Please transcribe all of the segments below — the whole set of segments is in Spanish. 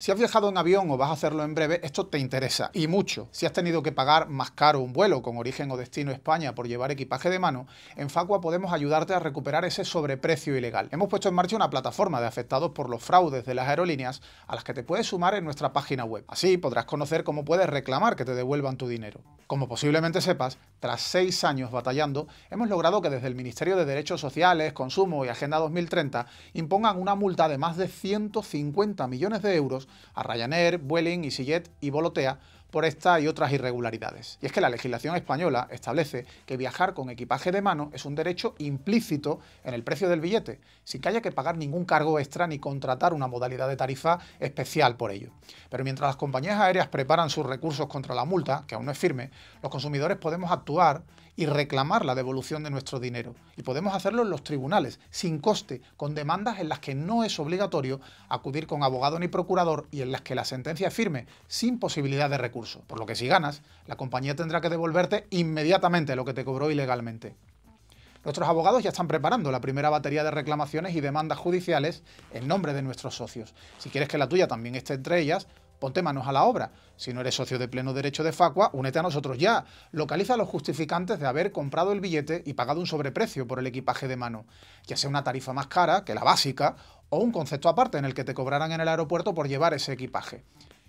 Si has viajado en avión o vas a hacerlo en breve, esto te interesa, y mucho. Si has tenido que pagar más caro un vuelo con origen o destino España por llevar equipaje de mano, en Facua podemos ayudarte a recuperar ese sobreprecio ilegal. Hemos puesto en marcha una plataforma de afectados por los fraudes de las aerolíneas a las que te puedes sumar en nuestra página web. Así podrás conocer cómo puedes reclamar que te devuelvan tu dinero. Como posiblemente sepas, tras seis años batallando, hemos logrado que desde el Ministerio de Derechos Sociales, Consumo y Agenda 2030 impongan una multa de más de 150 millones de euros a Ryanair, y EasyJet y Volotea por esta y otras irregularidades. Y es que la legislación española establece que viajar con equipaje de mano es un derecho implícito en el precio del billete, sin que haya que pagar ningún cargo extra ni contratar una modalidad de tarifa especial por ello. Pero mientras las compañías aéreas preparan sus recursos contra la multa, que aún no es firme, los consumidores podemos actuar y reclamar la devolución de nuestro dinero. Y podemos hacerlo en los tribunales, sin coste, con demandas en las que no es obligatorio acudir con abogado ni procurador y en las que la sentencia es firme, sin posibilidad de recurso por lo que si ganas, la compañía tendrá que devolverte inmediatamente lo que te cobró ilegalmente. Nuestros abogados ya están preparando la primera batería de reclamaciones y demandas judiciales en nombre de nuestros socios. Si quieres que la tuya también esté entre ellas, ponte manos a la obra. Si no eres socio de pleno derecho de Facua, únete a nosotros ya. Localiza los justificantes de haber comprado el billete y pagado un sobreprecio por el equipaje de mano, ya sea una tarifa más cara que la básica o un concepto aparte en el que te cobrarán en el aeropuerto por llevar ese equipaje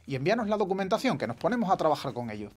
y envíanos la documentación que nos ponemos a trabajar con ellos.